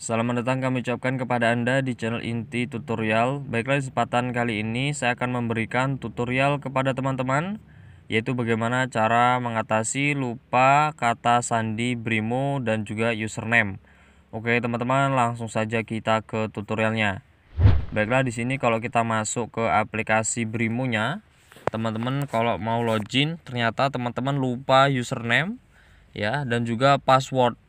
Selamat datang kami ucapkan kepada Anda di channel inti tutorial Baiklah di kesempatan kali ini saya akan memberikan tutorial kepada teman-teman Yaitu bagaimana cara mengatasi lupa kata sandi brimo dan juga username Oke teman-teman langsung saja kita ke tutorialnya Baiklah di sini kalau kita masuk ke aplikasi Brimo-nya, Teman-teman kalau mau login ternyata teman-teman lupa username ya dan juga password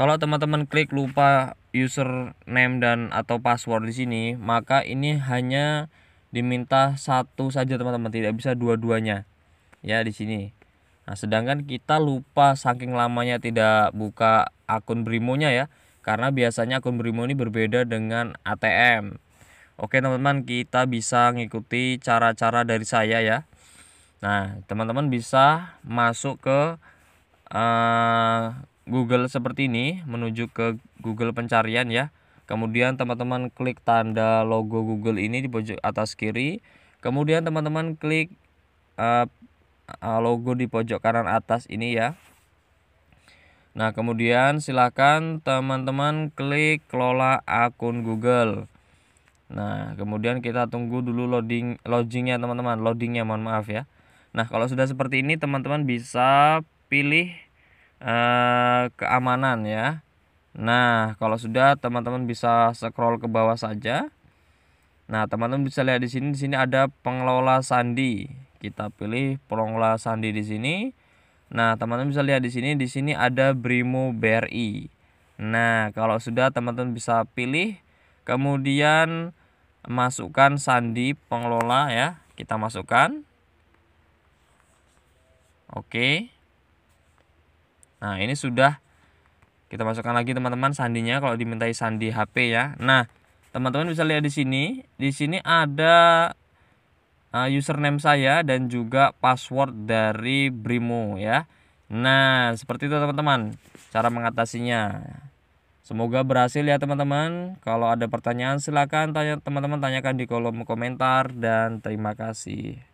kalau teman-teman klik lupa username dan atau password di sini maka ini hanya diminta satu saja teman-teman tidak bisa dua-duanya ya di sini nah sedangkan kita lupa saking lamanya tidak buka akun brimonya ya karena biasanya akun brimo ini berbeda dengan ATM Oke teman-teman kita bisa ngikuti cara-cara dari saya ya Nah teman-teman bisa masuk ke uh, Google seperti ini menuju ke Google pencarian ya. Kemudian teman-teman klik tanda logo Google ini di pojok atas kiri. Kemudian teman-teman klik uh, logo di pojok kanan atas ini ya. Nah, kemudian silakan teman-teman klik kelola akun Google. Nah, kemudian kita tunggu dulu loading loadingnya teman-teman, loadingnya mohon maaf ya. Nah, kalau sudah seperti ini teman-teman bisa pilih Eh, keamanan ya. Nah, kalau sudah teman-teman bisa scroll ke bawah saja. Nah, teman-teman bisa lihat di sini di sini ada pengelola sandi. Kita pilih pengelola sandi di sini. Nah, teman-teman bisa lihat di sini di sini ada Brimo BRI. Nah, kalau sudah teman-teman bisa pilih kemudian masukkan sandi pengelola ya. Kita masukkan. Oke. Okay. Nah, ini sudah kita masukkan lagi teman-teman sandinya kalau dimintai sandi HP ya. Nah, teman-teman bisa lihat di sini, di sini ada eh, username saya dan juga password dari Brimo ya. Nah, seperti itu teman-teman cara mengatasinya. Semoga berhasil ya teman-teman. Kalau ada pertanyaan silakan tanya teman-teman tanyakan di kolom komentar dan terima kasih.